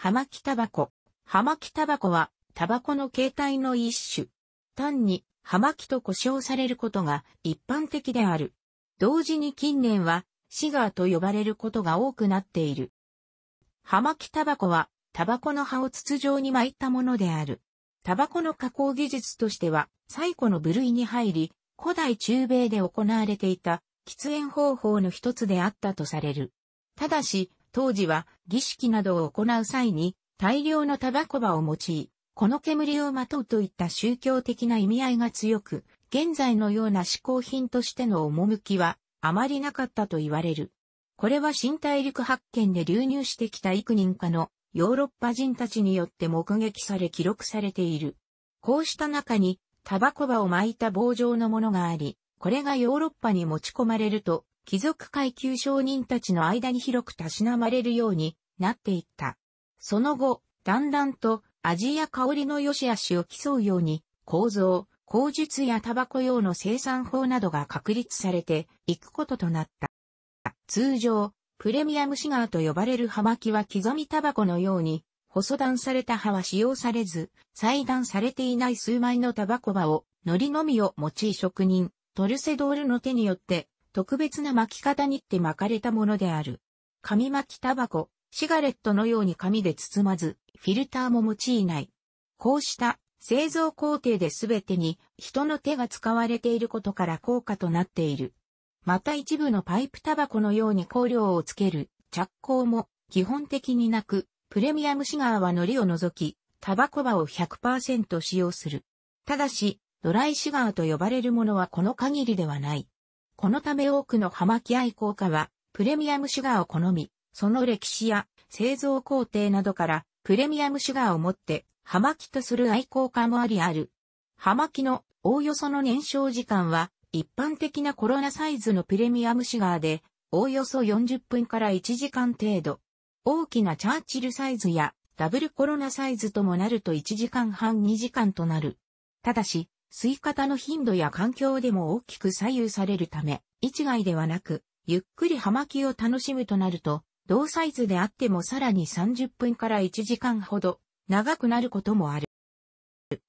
葉巻タバコ。葉巻タバコは、タバコの形態の一種。単に、葉巻と呼称されることが一般的である。同時に近年は、シガーと呼ばれることが多くなっている。葉巻タバコは、タバコの葉を筒状に巻いたものである。タバコの加工技術としては、最古の部類に入り、古代中米で行われていた、喫煙方法の一つであったとされる。ただし、当時は儀式などを行う際に大量のタバコ場を用い、この煙をまとうといった宗教的な意味合いが強く、現在のような嗜好品としての趣はあまりなかったと言われる。これは新大陸発見で流入してきた幾人かのヨーロッパ人たちによって目撃され記録されている。こうした中にタバコ場を巻いた棒状のものがあり、これがヨーロッパに持ち込まれると、貴族階級商人たちの間に広くたしなまれるようになっていった。その後、だんだんと味や香りの良し悪しを競うように、構造、口述やタバコ用の生産法などが確立されていくこととなった。通常、プレミアムシガーと呼ばれる葉巻は刻みタバコのように、細断された葉は使用されず、裁断されていない数枚のタバコ葉を、糊のみを用い職人、トルセドールの手によって特別な巻き方にって巻かれたものである。紙巻きタバコ、シガレットのように紙で包まず、フィルターも用いない。こうした製造工程で全てに人の手が使われていることから効果となっている。また一部のパイプタバコのように香料をつける着工も基本的になく、プレミアムシガーは糊を除き、タバコバを100%使用する。ただし、ドライシガーと呼ばれるものはこの限りではない。このため多くの葉巻愛好家は、プレミアムシュガーを好み、その歴史や製造工程などから、プレミアムシュガーをもって、葉巻とする愛好家もありある。葉巻のおおよその燃焼時間は、一般的なコロナサイズのプレミアムシュガーで、おおよそ40分から1時間程度。大きなチャーチルサイズやダブルコロナサイズともなると1時間半2時間となる。ただし、吸い方の頻度や環境でも大きく左右されるため、一概ではなく、ゆっくり葉巻を楽しむとなると、同サイズであってもさらに30分から1時間ほど長くなることもある。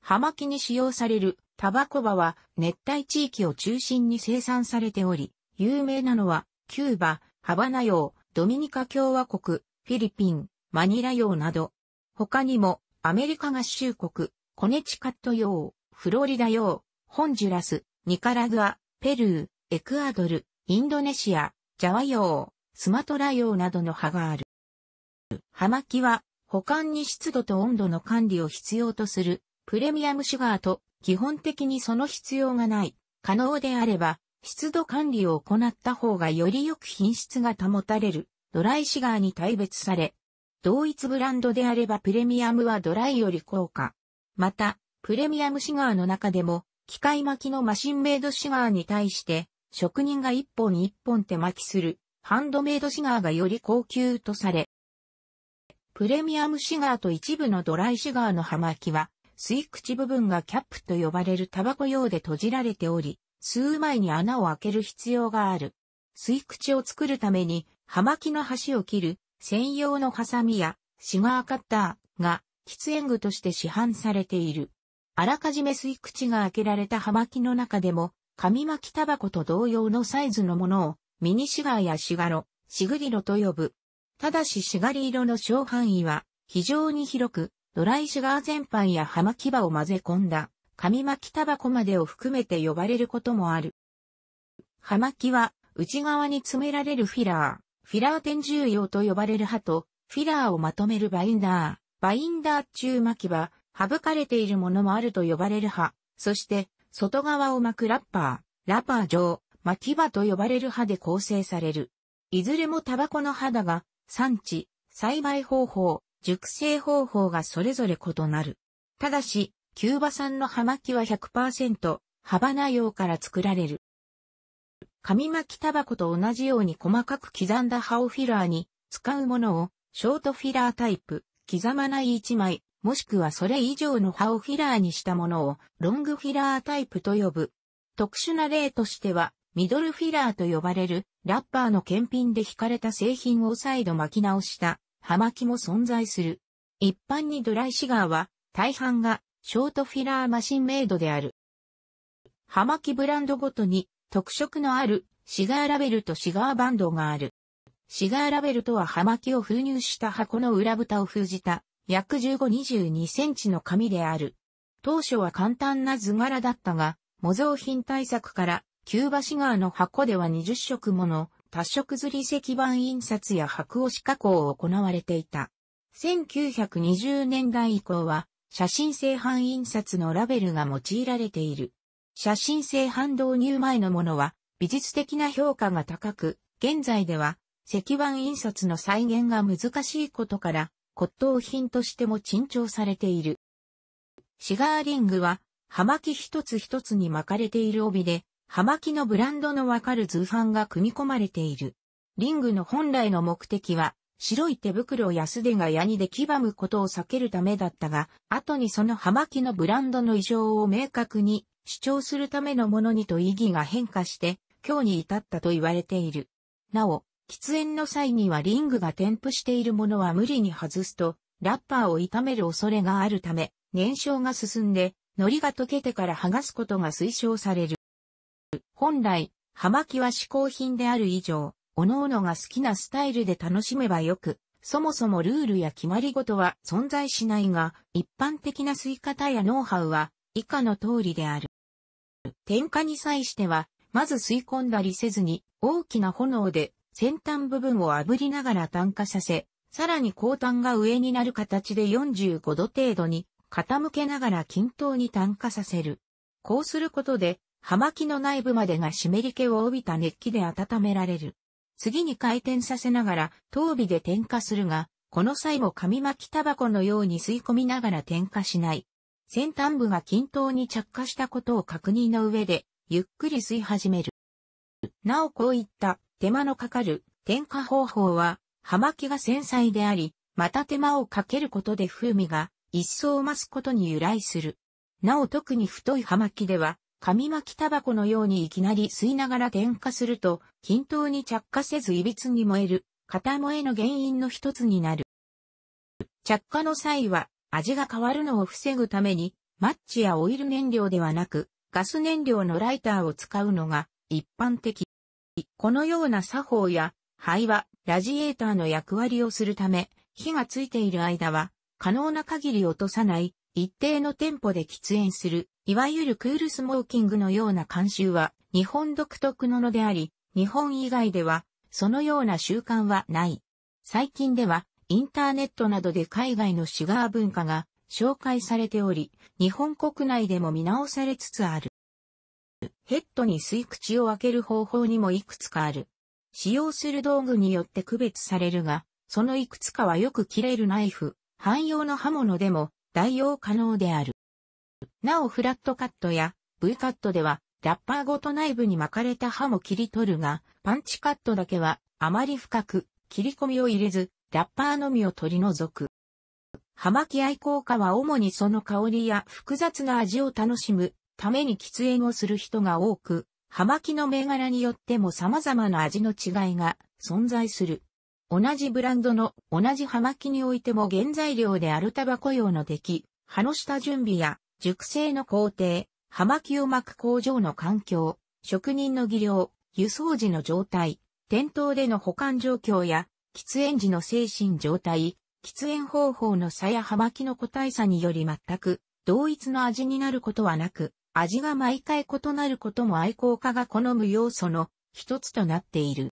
葉巻に使用されるタバコバは熱帯地域を中心に生産されており、有名なのはキューバ、ハバナ洋、ドミニカ共和国、フィリピン、マニラ洋など、他にもアメリカ合衆国、コネチカット洋、フロリダ洋、ホンジュラス、ニカラグア、ペルー、エクアドル、インドネシア、ジャワ洋、スマトラ洋などの葉がある。葉巻は、保管に湿度と温度の管理を必要とする、プレミアムシュガーと、基本的にその必要がない、可能であれば、湿度管理を行った方がよりよく品質が保たれる、ドライシュガーに大別され、同一ブランドであればプレミアムはドライより高価。また、プレミアムシガーの中でも、機械巻きのマシンメイドシガーに対して、職人が一本一本手巻きする、ハンドメイドシガーがより高級とされ、プレミアムシガーと一部のドライシガーの葉巻は、吸い口部分がキャップと呼ばれるタバコ用で閉じられており、吸う前に穴を開ける必要がある。吸い口を作るために、葉巻の端を切る専用のハサミやシガーカッターが喫煙具として市販されている。あらかじめ吸い口が開けられた葉巻の中でも、紙巻きタバコと同様のサイズのものを、ミニシガーやシガロ、シグリロと呼ぶ。ただしシガリ色の小範囲は、非常に広く、ドライシガー全般や葉巻場を混ぜ込んだ、紙巻きタバコまでを含めて呼ばれることもある。葉巻は、内側に詰められるフィラー、フィラー点重用と呼ばれる葉と、フィラーをまとめるバインダー、バインダー中巻きは、省かれているものもあると呼ばれる刃、そして、外側を巻くラッパー、ラッパー状、巻き刃と呼ばれる刃で構成される。いずれもタバコの葉だが、産地、栽培方法、熟成方法がそれぞれ異なる。ただし、キューバ産の葉巻は100%、ハバナ用から作られる。紙巻きタバコと同じように細かく刻んだ葉をフィラーに使うものをショートフィラータイプ、刻まない1枚、もしくはそれ以上の葉をフィラーにしたものをロングフィラータイプと呼ぶ。特殊な例としては、ミドルフィラーと呼ばれるラッパーの検品で引かれた製品を再度巻き直した葉巻も存在する。一般にドライシガーは大半がショートフィラーマシンメイドである。葉巻ブランドごとに特色のあるシガーラベルとシガーバンドがある。シガーラベルとは葉巻を封入した箱の裏蓋を封じた約15-22センチの紙である。当初は簡単な図柄だったが、模造品対策から、キューバシガーの箱では20色もの多色刷り石板印刷や白押し加工を行われていた。1920年代以降は、写真製版印刷のラベルが用いられている。写真製版導入前のものは、美術的な評価が高く、現在では、石版印刷の再現が難しいことから、骨董品としても珍重されている。シガーリングは、葉巻一つ一つに巻かれている帯で、葉巻のブランドのわかる図版が組み込まれている。リングの本来の目的は、白い手袋や素手がヤニで黄ばむことを避けるためだったが、後にその葉巻のブランドの異常を明確に主張するためのものにと意義が変化して、今日に至ったと言われている。なお、喫煙の際にはリングが添付しているものは無理に外すと、ラッパーを傷める恐れがあるため、燃焼が進んで、糊が溶けてから剥がすことが推奨される。本来、葉巻は嗜好品である以上、各々が好きなスタイルで楽しめばよく、そもそもルールや決まり事は存在しないが、一般的な吸い方やノウハウは以下の通りである。点火に際しては、まず吸い込んだりせずに、大きな炎で先端部分を炙りながら炭化させ、さらに後端が上になる形で45度程度に傾けながら均等に炭化させる。こうすることで、葉巻の内部までが湿り気を帯びた熱気で温められる。次に回転させながら、頭尾で点火するが、この際も紙巻きタバコのように吸い込みながら点火しない。先端部が均等に着火したことを確認の上で、ゆっくり吸い始める。なおこういった手間のかかる添加方法は、葉巻が繊細であり、また手間をかけることで風味が一層増すことに由来する。なお特に太い葉巻では、紙巻きタバコのようにいきなり吸いながら点火すると、均等に着火せずいびつに燃える、片燃えの原因の一つになる。着火の際は、味が変わるのを防ぐために、マッチやオイル燃料ではなく、ガス燃料のライターを使うのが一般的。このような作法や肺はラジエーターの役割をするため、火がついている間は可能な限り落とさない一定のテンポで喫煙する、いわゆるクールスモーキングのような慣習は日本独特ののであり、日本以外ではそのような習慣はない。最近ではインターネットなどで海外のシガー文化が紹介されており、日本国内でも見直されつつある。ヘッドに吸い口を開ける方法にもいくつかある。使用する道具によって区別されるが、そのいくつかはよく切れるナイフ、汎用の刃物でも代用可能である。なおフラットカットや V カットでは、ラッパーごと内部に巻かれた刃も切り取るが、パンチカットだけはあまり深く切り込みを入れず、ラッパーのみを取り除く。葉巻愛好家は主にその香りや複雑な味を楽しむために喫煙をする人が多く、葉巻の銘柄によっても様々な味の違いが存在する。同じブランドの同じ葉巻においても原材料であるタバコ用の出来、葉の下準備や熟成の工程、葉巻を巻く工場の環境、職人の技量、輸送時の状態、店頭での保管状況や、喫煙時の精神状態、喫煙方法の差や葉巻の個体差により全く同一の味になることはなく、味が毎回異なることも愛好家が好む要素の一つとなっている。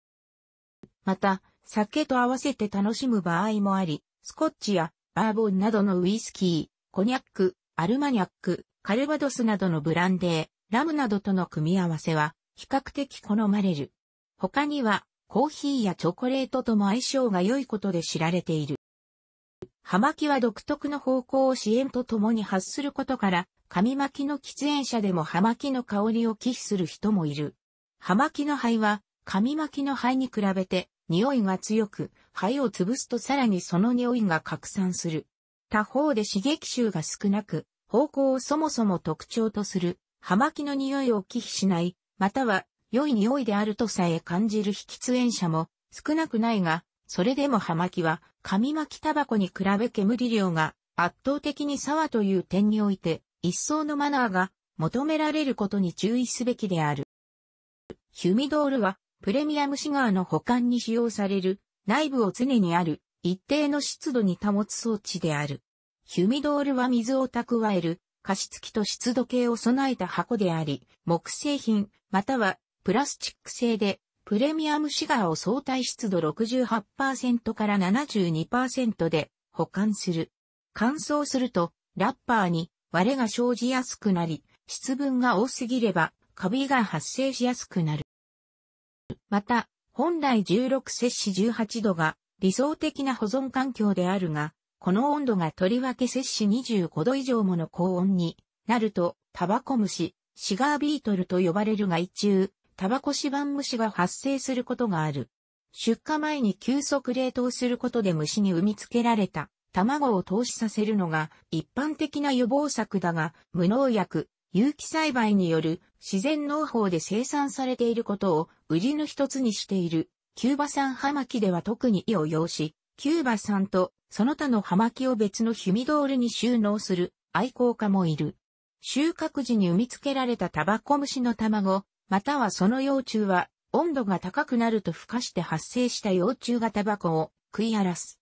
また、酒と合わせて楽しむ場合もあり、スコッチやバーボンなどのウイスキー、コニャック、アルマニャック、カルバドスなどのブランデー、ラムなどとの組み合わせは比較的好まれる。他にはコーヒーやチョコレートとも相性が良いことで知られている。葉巻は独特の方向を支援とともに発することから紙巻きの喫煙者でも葉巻の香りを忌避する人もいる。葉巻の灰は、紙巻きの灰に比べて、匂いが強く、灰を潰すとさらにその匂いが拡散する。他方で刺激臭が少なく、方向をそもそも特徴とする、葉巻の匂いを忌避しない、または、良い匂いであるとさえ感じる非喫煙者も少なくないが、それでも葉巻は、紙巻きタバコに比べ煙量が圧倒的に差はという点において、一層のマナーが求められることに注意すべきである。ヒュミドールはプレミアムシガーの保管に使用される内部を常にある一定の湿度に保つ装置である。ヒュミドールは水を蓄える加湿器と湿度計を備えた箱であり、木製品またはプラスチック製でプレミアムシガーを相対湿度68%から72%で保管する。乾燥するとラッパーに割れが生じやすくなり、質分が多すぎれば、カビが発生しやすくなる。また、本来16摂氏18度が理想的な保存環境であるが、この温度がとりわけ摂氏25度以上もの高温になると、タバコ虫、シガービートルと呼ばれる害虫、タバコシバン虫が発生することがある。出荷前に急速冷凍することで虫に産み付けられた卵を投資させるのが一般的な予防策だが、無農薬、有機栽培による自然農法で生産されていることを売りの一つにしている、キューバ産葉巻では特に意を要し、キューバ産とその他の葉巻を別のヒュミドールに収納する愛好家もいる。収穫時に産み付けられたタバコ虫の卵、またはその幼虫は温度が高くなると孵化して発生した幼虫がタバコを食い荒らす。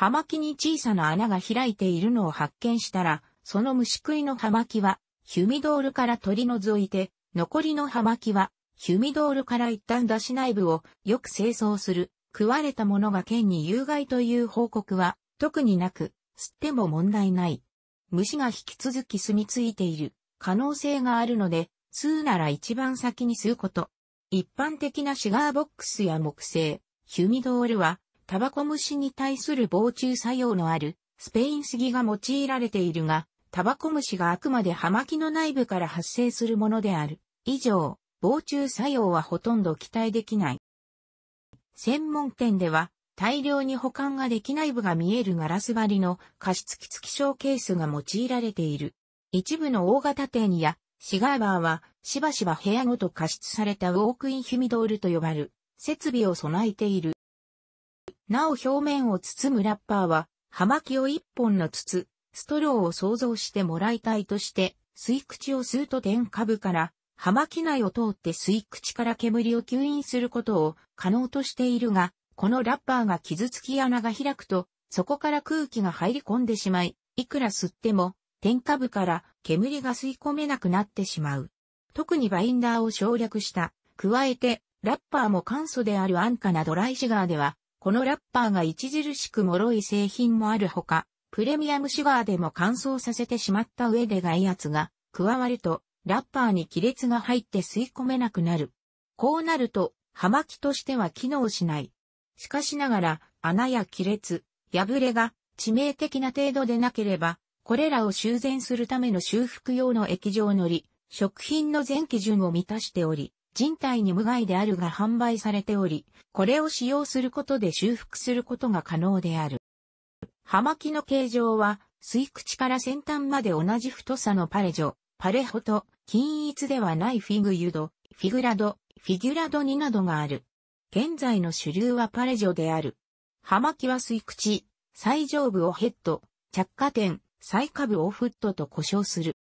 葉巻に小さな穴が開いているのを発見したら、その虫食いの葉巻は、ヒュミドールから取り除いて、残りの葉巻は、ヒュミドールから一旦出し内部をよく清掃する、食われたものが剣に有害という報告は、特になく、吸っても問題ない。虫が引き続き住み着いている可能性があるので、吸うなら一番先に吸うこと。一般的なシガーボックスや木製、ヒュミドールはタバコ虫に対する防虫作用のあるスペイン杉が用いられているが、タバコ虫があくまで葉巻の内部から発生するものである。以上、防虫作用はほとんど期待できない。専門店では、大量に保管ができない部が見えるガラス張りの加湿器付きショーケースが用いられている。一部の大型店やシガーバーはしばしば部屋ごと加湿されたウォークインヒュミドールと呼ばれる設備を備えている。なお表面を包むラッパーは、葉巻を一本の筒、ストローを想像してもらいたいとして、吸い口を吸うと点下部から、葉巻内を通って吸い口から煙を吸引することを可能としているが、このラッパーが傷つき穴が開くと、そこから空気が入り込んでしまい、いくら吸っても、点下部から煙が吸い込めなくなってしまう。特にバインダーを省略した。加えて、ラッパーも簡素である安価なドライシガーでは、このラッパーが著しく脆い製品もあるほか、プレミアムシュガーでも乾燥させてしまった上で外圧が加わると、ラッパーに亀裂が入って吸い込めなくなる。こうなると、葉巻としては機能しない。しかしながら、穴や亀裂、破れが致命的な程度でなければ、これらを修繕するための修復用の液状のり、食品の全基準を満たしており、人体に無害であるが販売されており、これを使用することで修復することが可能である。葉巻の形状は、吸い口から先端まで同じ太さのパレジョ、パレホと、均一ではないフィグユド、フィグラド、フィギュラド2。などがある。現在の主流はパレジョである。葉巻は吸い口、最上部をヘッド、着火点、最下部をフットと呼称する。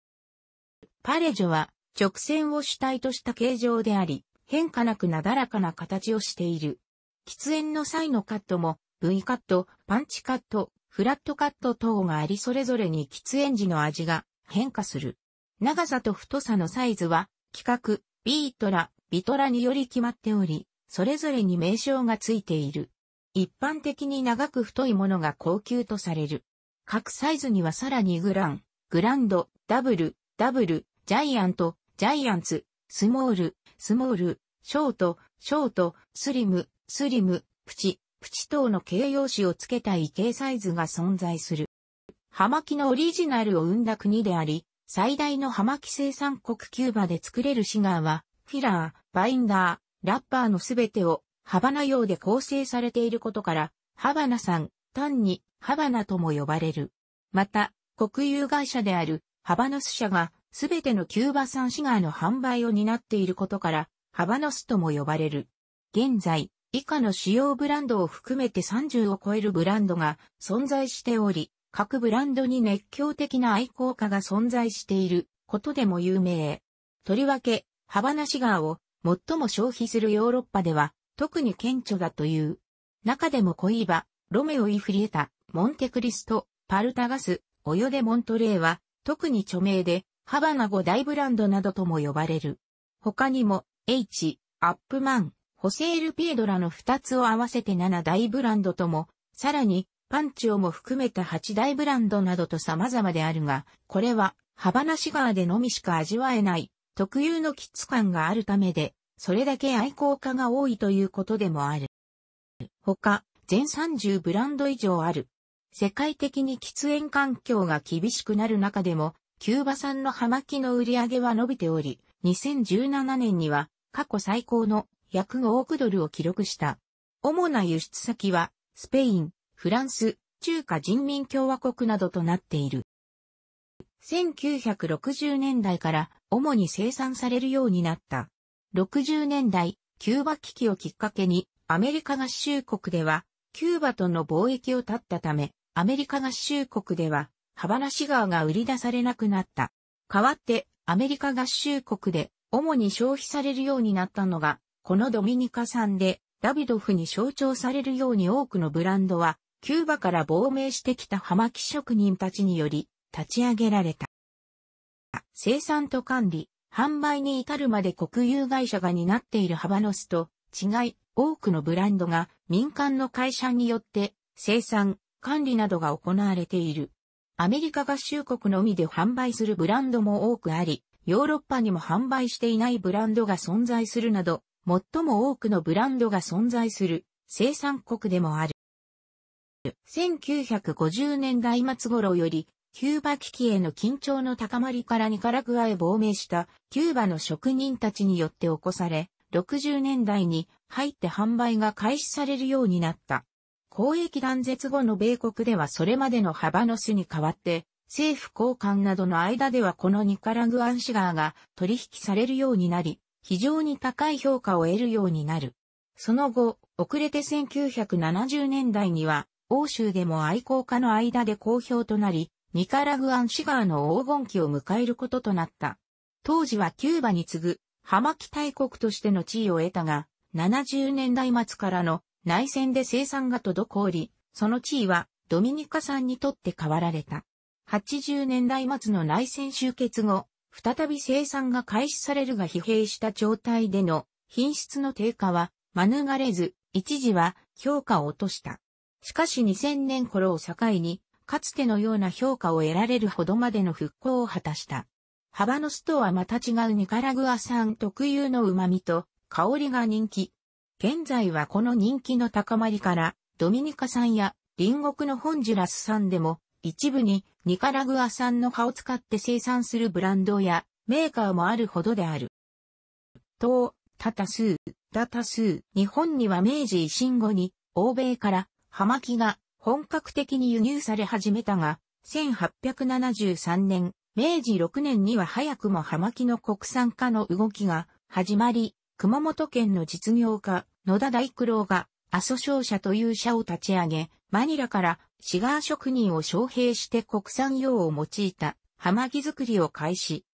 パレジョは直線を主体とした形状であり、変化なくなだらかな形をしている。喫煙の際のカットも、V カット、パンチカット、フラットカット等がありそれぞれに喫煙時の味が変化する。長さと太さのサイズは、規格、ビートラ、ビトラにより決まっており、それぞれに名称がついている。一般的に長く太いものが高級とされる。各サイズにはさらにグラン、グランド、ダブル、ダブル、ジャイアント、ジャイアンツ、スモール、スモール、ショート、ショート、スリム、スリム、プチ、プチ等の形容詞をつけた異形サイズが存在する。葉巻のオリジナルを生んだ国であり、最大の葉巻生産国キューバで作れるシガーは、フィラー、バインダー、ラッパーのすべてを、ハバナ用で構成されていることから、ハバナさん、単に、ハバナとも呼ばれる。また、国有会社である、ハバナス社が、すべてのキューバ産市街の販売を担っていることから、ハバノスとも呼ばれる。現在、以下の主要ブランドを含めて30を超えるブランドが存在しており、各ブランドに熱狂的な愛好家が存在していることでも有名。とりわけ、ハバナシガーを最も消費するヨーロッパでは特に顕著だという。中でもコイバ、ロメオ・イフリエタ、モンテクリスト、パルタガス、オヨデ・モントレーは特に著名でハバナ5大ブランドなどとも呼ばれる。他にも、H、アップマン、ホセール・ピエドラの2つを合わせて7大ブランドとも、さらに、パンチオも含めた8大ブランドなどと様々であるが、これは、ハバナシガーでのみしか味わえない、特有のキッズ感があるためで、それだけ愛好家が多いということでもある。他、全30ブランド以上ある。世界的に喫煙環境が厳しくなる中でも、キューバ産の葉巻の売り上げは伸びており、2017年には過去最高の約5億ドルを記録した。主な輸出先は、スペイン、フランス、中華人民共和国などとなっている。1960年代から主に生産されるようになった。60年代、キューバ危機をきっかけに、アメリカ合衆国では、キューバとの貿易を断ったため、アメリカ合衆国では、ハバナシガーが売り出されなくなった。代わって、アメリカ合衆国で、主に消費されるようになったのが、このドミニカ産で、ダビドフに象徴されるように多くのブランドは、キューバから亡命してきた葉巻職人たちにより、立ち上げられた。生産と管理、販売に至るまで国有会社が担っているハバノスと違い、多くのブランドが民間の会社によって生産、管理などが行われている。アメリカ合衆国のみで販売するブランドも多くあり、ヨーロッパにも販売していないブランドが存在するなど、最も多くのブランドが存在する生産国でもある。1950年代末頃より、キューバ危機への緊張の高まりからニカラグアへ亡命したキューバの職人たちによって起こされ、60年代に入って販売が開始されるようになった。交易断絶後の米国ではそれまでの幅の巣に代わって、政府交換などの間ではこのニカラグアンシガーが取引されるようになり、非常に高い評価を得るようになる。その後、遅れて1970年代には、欧州でも愛好家の間で好評となり、ニカラグアンシガーの黄金期を迎えることとなった。当時はキューバに次ぐ、ハマキ大国としての地位を得たが、70年代末からの内戦で生産が滞り、その地位はドミニカ産にとって変わられた。80年代末の内戦終結後、再び生産が開始されるが疲弊した状態での品質の低下は免れず、一時は評価を落とした。しかし2000年頃を境に、かつてのような評価を得られるほどまでの復興を果たした。幅のスとはまた違うニカラグア産特有の旨味と香りが人気、現在はこの人気の高まりから、ドミニカ産や隣国のホンジュラス産でも、一部にニカラグア産の葉を使って生産するブランドやメーカーもあるほどである。と、タタスダタス日本には明治維新後に欧米から葉巻が本格的に輸入され始めたが、1873年、明治6年には早くも葉巻の国産化の動きが始まり、熊本県の実業家、野田大九郎が、阿蘇商社という社を立ち上げ、マニラからシガー職人を招聘して国産用を用いた、はま作りを開始。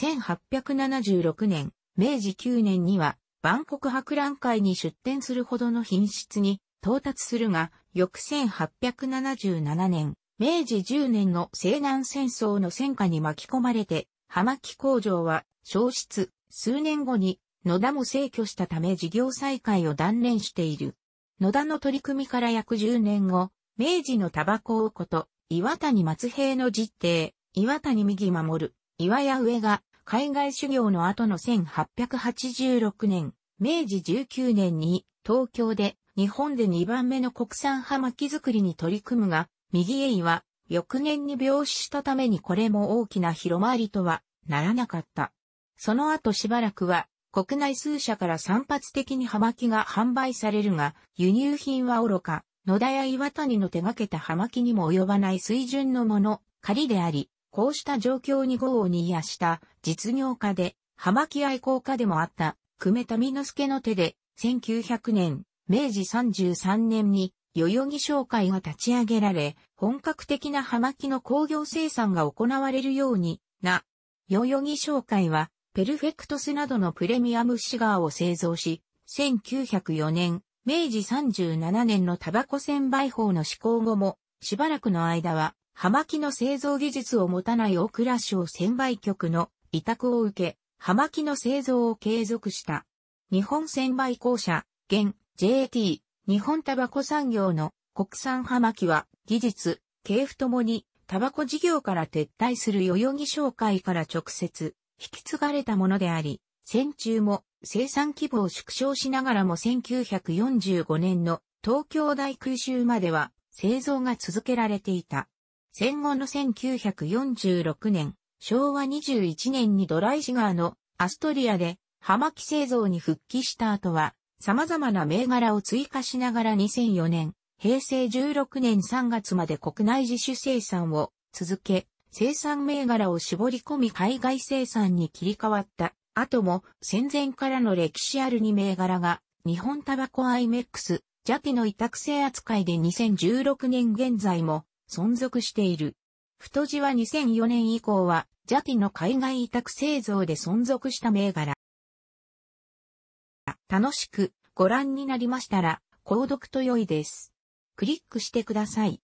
1876年、明治9年には、万国博覧会に出展するほどの品質に到達するが、翌1877年、明治10年の西南戦争の戦火に巻き込まれて、葉巻工場は消失、数年後に野田も逝去したため事業再開を断念している。野田の取り組みから約10年後、明治のタバコをこと、岩谷松平の実定、岩谷右守る、岩屋上が、海外修行の後の1886年、明治19年に、東京で、日本で2番目の国産葉巻作りに取り組むが、右いは、翌年に病死したためにこれも大きな広まりとはならなかった。その後しばらくは国内数社から散発的に葉巻が販売されるが、輸入品は愚か、野田や岩谷の手掛けた葉巻にも及ばない水準のもの、仮であり、こうした状況に業を煮やした実業家で、葉巻愛好家でもあった、久米民之助の手で、1900年、明治33年に、代々木商会が立ち上げられ、本格的な葉巻の工業生産が行われるようにな、代々木商会は、ペルフェクトスなどのプレミアムシガーを製造し、1904年、明治37年のタバコ専売法の施行後も、しばらくの間は、葉巻の製造技術を持たないオクラ賞専売局の委託を受け、葉巻の製造を継続した。日本専売公社、現 JT、日本タバコ産業の国産葉巻は、技術、系譜ともに、タバコ事業から撤退する代々木商会から直接、引き継がれたものであり、戦中も生産規模を縮小しながらも1945年の東京大空襲までは製造が続けられていた。戦後の1946年、昭和21年にドライシガーのアストリアで葉巻製造に復帰した後は様々な銘柄を追加しながら2004年、平成16年3月まで国内自主生産を続け、生産銘柄を絞り込み海外生産に切り替わった後も戦前からの歴史ある2銘柄が日本タバコアイメックス、ジャティの委託制扱いで2016年現在も存続している。太字は2004年以降はジャティの海外委託製造で存続した銘柄。楽しくご覧になりましたら、購読と良いです。クリックしてください。